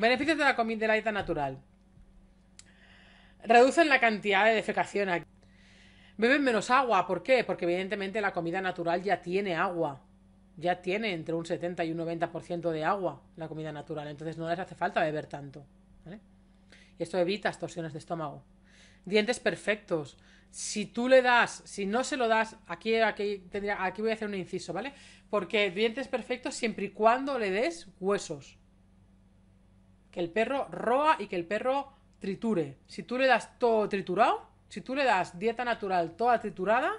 Beneficios de la comida de la dieta natural. Reducen la cantidad de defecación. Beben menos agua. ¿Por qué? Porque evidentemente la comida natural ya tiene agua. Ya tiene entre un 70 y un 90% de agua la comida natural. Entonces no les hace falta beber tanto. Y esto evita torsiones de estómago. Dientes perfectos. Si tú le das, si no se lo das, aquí, aquí, tendría, aquí voy a hacer un inciso, ¿vale? Porque dientes perfectos siempre y cuando le des huesos que el perro roa y que el perro triture. Si tú le das todo triturado, si tú le das dieta natural toda triturada,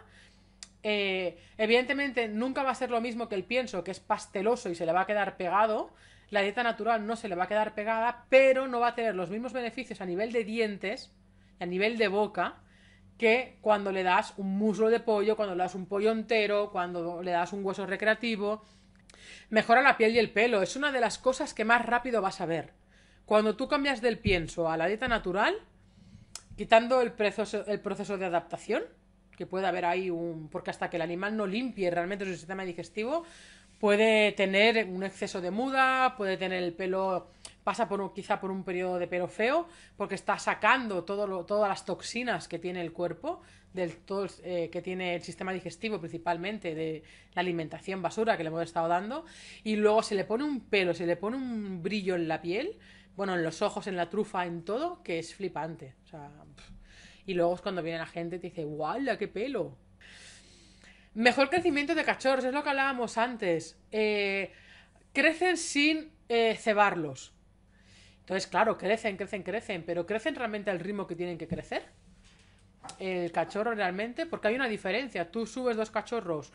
eh, evidentemente nunca va a ser lo mismo que el pienso, que es pasteloso y se le va a quedar pegado. La dieta natural no se le va a quedar pegada, pero no va a tener los mismos beneficios a nivel de dientes y a nivel de boca que cuando le das un muslo de pollo, cuando le das un pollo entero, cuando le das un hueso recreativo. Mejora la piel y el pelo. Es una de las cosas que más rápido vas a ver. Cuando tú cambias del pienso a la dieta natural, quitando el proceso, el proceso de adaptación, que puede haber ahí un... porque hasta que el animal no limpie realmente su sistema digestivo, puede tener un exceso de muda, puede tener el pelo, pasa por quizá por un periodo de pelo feo, porque está sacando todas las toxinas que tiene el cuerpo, del todo, eh, que tiene el sistema digestivo principalmente, de la alimentación basura que le hemos estado dando, y luego se le pone un pelo, se le pone un brillo en la piel bueno, en los ojos, en la trufa, en todo, que es flipante. O sea, y luego es cuando viene la gente y te dice, ¡guau! qué pelo! Mejor crecimiento de cachorros, es lo que hablábamos antes. Eh, crecen sin eh, cebarlos. Entonces, claro, crecen, crecen, crecen, pero ¿crecen realmente al ritmo que tienen que crecer? El cachorro realmente, porque hay una diferencia. Tú subes dos cachorros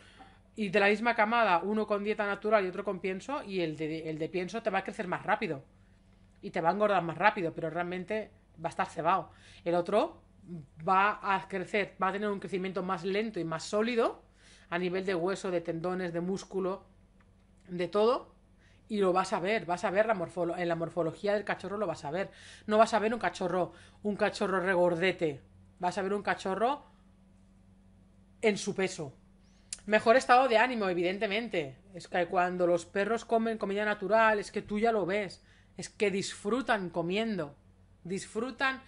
y de la misma camada, uno con dieta natural y otro con pienso, y el el de pienso te va a crecer más rápido y te va a engordar más rápido, pero realmente va a estar cebado. El otro va a crecer, va a tener un crecimiento más lento y más sólido a nivel de hueso, de tendones, de músculo, de todo. Y lo vas a ver, vas a ver la en la morfología del cachorro lo vas a ver. No vas a ver un cachorro, un cachorro regordete. Vas a ver un cachorro en su peso. Mejor estado de ánimo, evidentemente. Es que cuando los perros comen comida natural, es que tú ya lo ves es que disfrutan comiendo, disfrutan,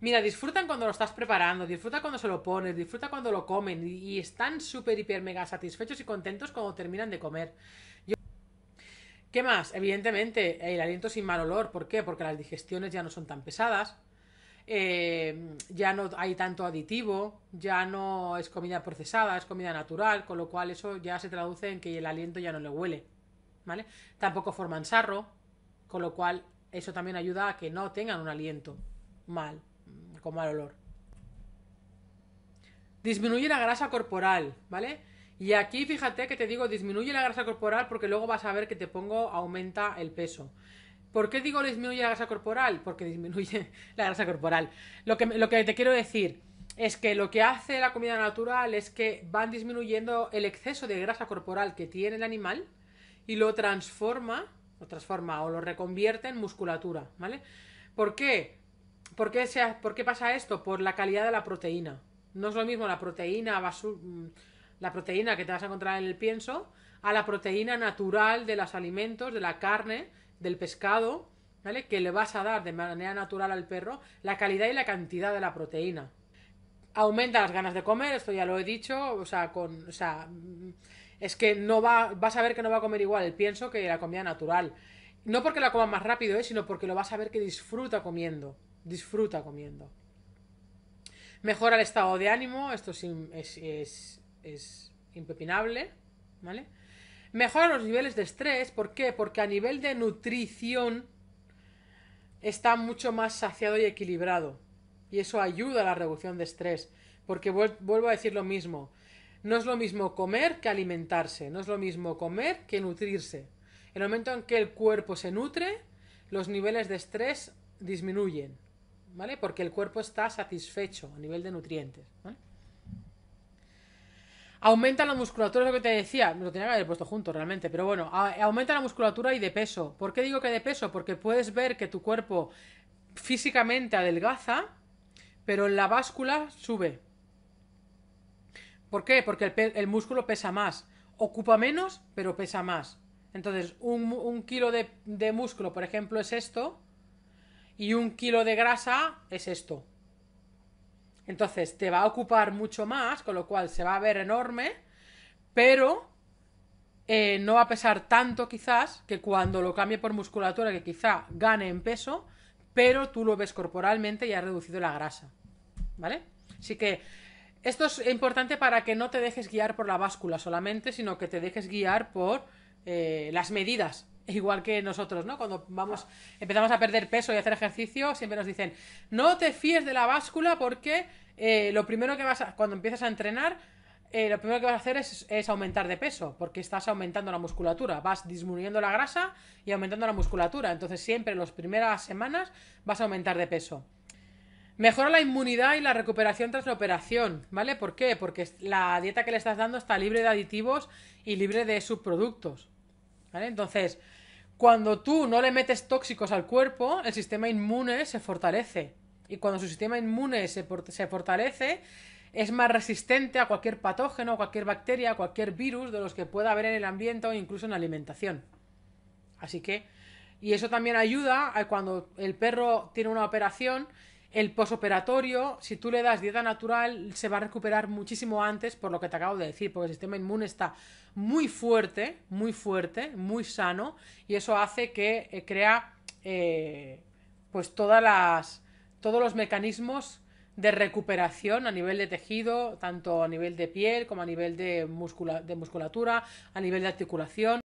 mira, disfrutan cuando lo estás preparando, Disfruta cuando se lo pones, disfruta cuando lo comen y, están súper, hiper, mega satisfechos y contentos cuando terminan de comer. ¿Qué más? Evidentemente, el aliento sin mal olor, ¿por qué? Porque las digestiones ya no son tan pesadas. Eh, ya no hay tanto aditivo, ya no es comida procesada, es comida natural, con lo cual eso ya se traduce en que el aliento ya no le huele, ¿vale? Tampoco forman sarro, con lo cual, eso también ayuda a que no tengan un aliento mal, mm, con mal olor. Disminuye la grasa corporal, ¿vale? Y aquí fíjate que te digo, disminuye la grasa corporal porque luego vas a ver que te pongo aumenta el peso. ¿Por qué digo disminuye la grasa corporal? Porque disminuye la grasa corporal. Lo que, lo que te quiero decir es que lo que hace la comida natural es que van disminuyendo el exceso de grasa corporal que tiene el animal y lo transforma lo transforma o lo reconvierte en musculatura, ¿vale? ¿Por qué? ¿Por qué, qué pasa esto? Por la calidad de la proteína. No es lo mismo la proteína mm, la proteína que te vas a encontrar en el pienso a la proteína natural de los alimentos, de la carne, del pescado, ¿vale? Que le vas a dar de manera natural al perro la calidad y la cantidad de la proteína. Aumenta las ganas de comer, esto ya lo he dicho, o sea, con, o sea, es que no va, vas a ver que no va a comer igual el pienso que la comida natural. No porque la coma más rápido, ¿eh? sino porque lo vas a ver que disfruta comiendo. Disfruta comiendo. Mejora el estado de ánimo, esto es, es, impepinable, ¿vale? Mejora los niveles de estrés, ¿por qué? Porque a nivel de nutrición está mucho más saciado y equilibrado. Y eso ayuda a la reducción de estrés. Porque vuelvo a decir lo mismo. No es lo mismo comer que alimentarse, no es lo mismo comer que nutrirse. En el momento en que el cuerpo se nutre, los niveles de estrés disminuyen, ¿vale? Porque el cuerpo está satisfecho a nivel de nutrientes, ¿vale? Aumenta la musculatura, es lo que te decía, lo tenía que haber puesto junto realmente, pero bueno, aumenta la musculatura y de peso. ¿Por qué digo que de peso? Porque puedes ver que tu cuerpo físicamente adelgaza, pero en la báscula sube. ¿Por qué? Porque el, músculo pesa más. Ocupa menos, pero pesa más. Entonces, un, kilo de, músculo, por ejemplo, es esto. Y un kilo de grasa es esto. Entonces, te va a ocupar mucho más, con lo cual se va a ver enorme, pero eh, no va a pesar tanto quizás que cuando lo cambie por musculatura, que quizá gane en peso, pero tú lo ves corporalmente y has reducido la grasa. ¿Vale? Así que esto es importante para que no te dejes guiar por la báscula solamente, sino que te dejes guiar por eh, las medidas. Igual que nosotros, ¿no? Cuando vamos, empezamos a perder peso y a hacer ejercicio, siempre nos dicen, no te fíes de la báscula porque eh, lo primero que vas a, cuando empiezas a entrenar, eh, lo primero que vas a hacer es, aumentar de peso, porque estás aumentando la musculatura, vas disminuyendo la grasa y aumentando la musculatura. Entonces siempre en las primeras semanas vas a aumentar de peso. Mejora la inmunidad y la recuperación tras la operación, ¿vale? ¿Por qué? Porque la dieta que le estás dando está libre de aditivos y libre de subproductos, ¿vale? Entonces, cuando tú no le metes tóxicos al cuerpo, el sistema inmune se fortalece. Y cuando su sistema inmune se, fortalece, es más resistente a cualquier patógeno, cualquier bacteria, cualquier virus de los que pueda haber en el ambiente o incluso en la alimentación. Así que, y eso también ayuda cuando el perro tiene una operación el posoperatorio, si tú le das dieta natural, se va a recuperar muchísimo antes, por lo que te acabo de decir, porque el sistema inmune está muy fuerte, muy fuerte, muy sano, y eso hace que eh, crea eh, pues todas las, todos los mecanismos de recuperación a nivel de tejido, tanto a nivel de piel como a nivel de musculatura, a nivel de articulación.